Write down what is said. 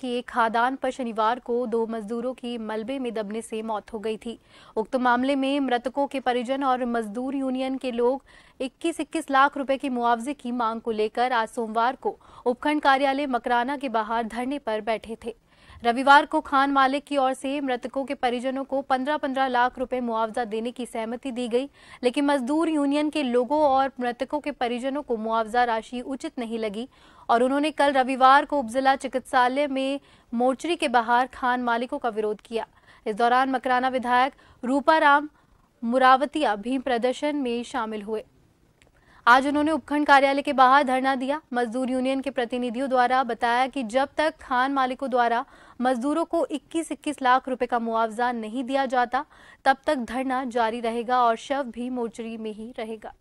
के खादान पर शनिवार को दो मजदूरों की मलबे में दबने से मौत हो गई थी उक्त मामले में मृतकों के परिजन और मजदूर यूनियन के लोग 21-21 लाख रुपए के मुआवजे की मांग को लेकर आज सोमवार को उपखंड कार्यालय मकराना के बाहर धरने पर बैठे थे रविवार को खान मालिक की ओर से मृतकों के परिजनों को 15-15 लाख रुपए मुआवजा देने की सहमति दी गई लेकिन मजदूर यूनियन के लोगों और मृतकों के परिजनों को मुआवजा राशि उचित नहीं लगी और उन्होंने कल रविवार को उपजिला चिकित्सालय में मोर्चरी के बाहर खान मालिकों का विरोध किया इस दौरान मकराना विधायक रूपाराम मुरावतिया भी प्रदर्शन में शामिल हुए आज उन्होंने उपखंड कार्यालय के बाहर धरना दिया मजदूर यूनियन के प्रतिनिधियों द्वारा बताया कि जब तक खान मालिकों द्वारा मजदूरों को 21-21 लाख रुपए का मुआवजा नहीं दिया जाता तब तक धरना जारी रहेगा और शव भी मोर्चरी में ही रहेगा